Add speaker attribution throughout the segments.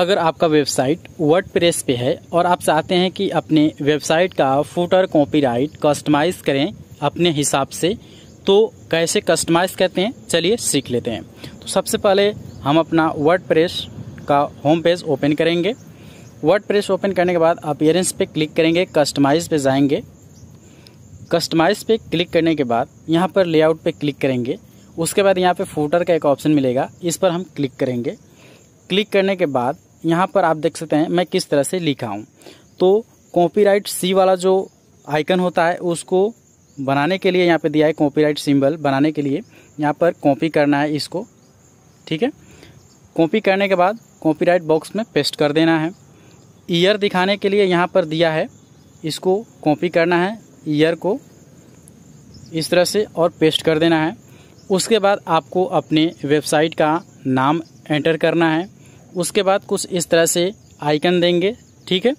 Speaker 1: अगर आपका website word press पे है और आप चाहते हैं कि अपने वेबसाइट का फूटर कॉपीराइट कस्टमाइज करें अपने हिसाब से तो कैसे कस्टमाइज करते हैं चलिए सीख लेते हैं तो सबसे पहले हम अपना वर्ड प्रेस का होम पेज ओपन करेंगे वर्ड प्रेस ओपन करने के बाद अपियरेंस पे क्लिक करेंगे कस्टमाइज पे जाएंगे कस्टमाइज पे क्लिक करने के बाद यहाँ पर लेआउट पे क्लिक करेंगे उसके बाद यहाँ पे फूटर का एक ऑप्शन मिलेगा इस पर हम क्लिक करेंगे क्लिक करने के बाद यहाँ पर आप देख सकते हैं मैं किस तरह से लिखा हूँ तो कॉपीराइट सी वाला जो आइकन होता है उसको बनाने के लिए यहाँ पे दिया है कॉपीराइट सिंबल बनाने के लिए यहाँ पर कॉपी करना है इसको ठीक है कॉपी करने के बाद कॉपीराइट बॉक्स में पेस्ट कर देना है ईयर दिखाने के लिए यहाँ पर दिया है इसको कॉपी करना है ईयर को इस तरह से और पेस्ट कर देना है उसके बाद आपको अपने वेबसाइट का नाम एंटर करना है उसके बाद कुछ इस तरह से आइकन देंगे ठीक है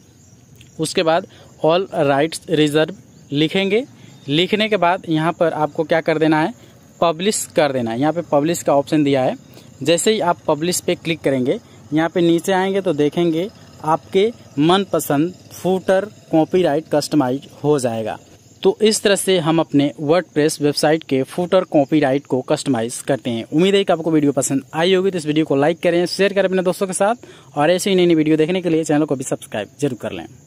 Speaker 1: उसके बाद ऑल राइट्स रिजर्व लिखेंगे लिखने के बाद यहाँ पर आपको क्या कर देना है पब्लिश कर देना है यहाँ पे पब्लिश का ऑप्शन दिया है जैसे ही आप पब्लिश पे क्लिक करेंगे यहाँ पे नीचे आएंगे तो देखेंगे आपके मनपसंद फूटर कॉपीराइट कस्टमाइज हो जाएगा तो इस तरह से हम अपने वर्डप्रेस वेबसाइट के फूटर कॉपीराइट को कस्टमाइज करते हैं उम्मीद है कि आपको वीडियो पसंद आई होगी तो इस वीडियो को लाइक करें शेयर करें अपने दोस्तों के साथ और ऐसे ही नई नई वीडियो देखने के लिए चैनल को भी सब्सक्राइब जरूर कर लें